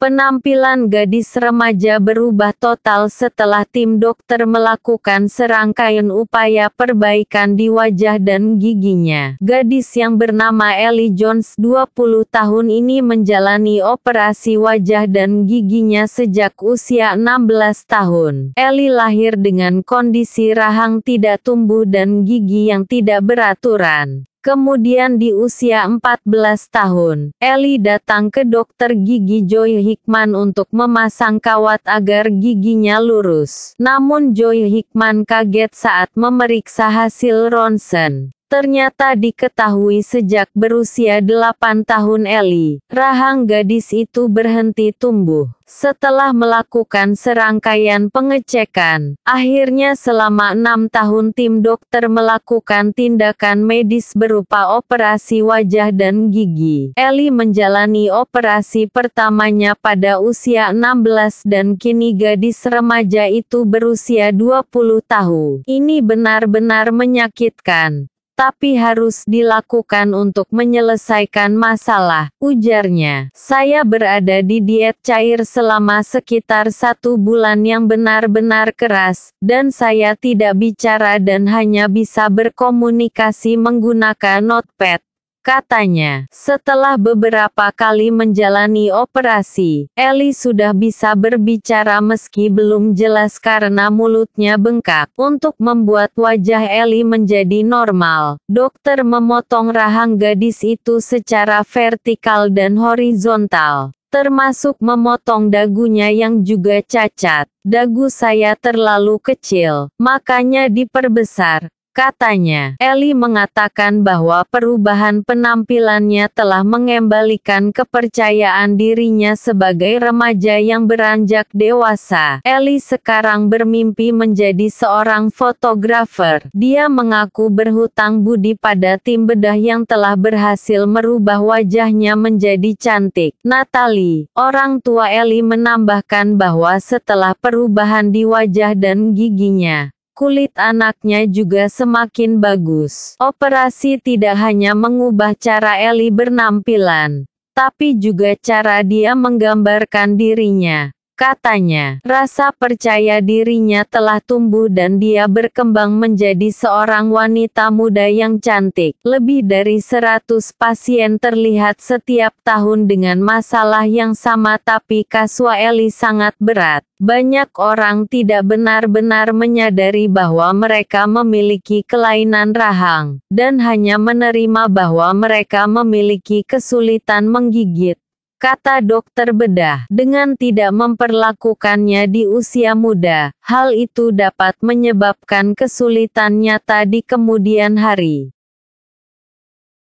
Penampilan gadis remaja berubah total setelah tim dokter melakukan serangkaian upaya perbaikan di wajah dan giginya. Gadis yang bernama Ellie Jones 20 tahun ini menjalani operasi wajah dan giginya sejak usia 16 tahun. Ellie lahir dengan kondisi rahang tidak tumbuh dan gigi yang tidak beraturan. Kemudian di usia 14 tahun, Eli datang ke dokter gigi Joy Hickman untuk memasang kawat agar giginya lurus. Namun Joy Hickman kaget saat memeriksa hasil ronsen. Ternyata diketahui sejak berusia 8 tahun Eli, rahang gadis itu berhenti tumbuh. Setelah melakukan serangkaian pengecekan, akhirnya selama enam tahun tim dokter melakukan tindakan medis berupa operasi wajah dan gigi. Eli menjalani operasi pertamanya pada usia 16 dan kini gadis remaja itu berusia 20 tahun. Ini benar-benar menyakitkan tapi harus dilakukan untuk menyelesaikan masalah, ujarnya. Saya berada di diet cair selama sekitar satu bulan yang benar-benar keras, dan saya tidak bicara dan hanya bisa berkomunikasi menggunakan notepad. Katanya, setelah beberapa kali menjalani operasi, Eli sudah bisa berbicara meski belum jelas karena mulutnya bengkak. Untuk membuat wajah Eli menjadi normal, dokter memotong rahang gadis itu secara vertikal dan horizontal termasuk memotong dagunya yang juga cacat. Dagu saya terlalu kecil, makanya diperbesar. Katanya, Eli mengatakan bahwa perubahan penampilannya telah mengembalikan kepercayaan dirinya sebagai remaja yang beranjak dewasa. Eli sekarang bermimpi menjadi seorang fotografer. Dia mengaku berhutang budi pada tim bedah yang telah berhasil merubah wajahnya menjadi cantik. Natalie, orang tua Eli menambahkan bahwa setelah perubahan di wajah dan giginya, kulit anaknya juga semakin bagus. Operasi tidak hanya mengubah cara Eli bernampilan, tapi juga cara dia menggambarkan dirinya. Katanya, rasa percaya dirinya telah tumbuh dan dia berkembang menjadi seorang wanita muda yang cantik. Lebih dari 100 pasien terlihat setiap tahun dengan masalah yang sama tapi Eli sangat berat. Banyak orang tidak benar-benar menyadari bahwa mereka memiliki kelainan rahang, dan hanya menerima bahwa mereka memiliki kesulitan menggigit kata dokter bedah. Dengan tidak memperlakukannya di usia muda, hal itu dapat menyebabkan kesulitan nyata di kemudian hari.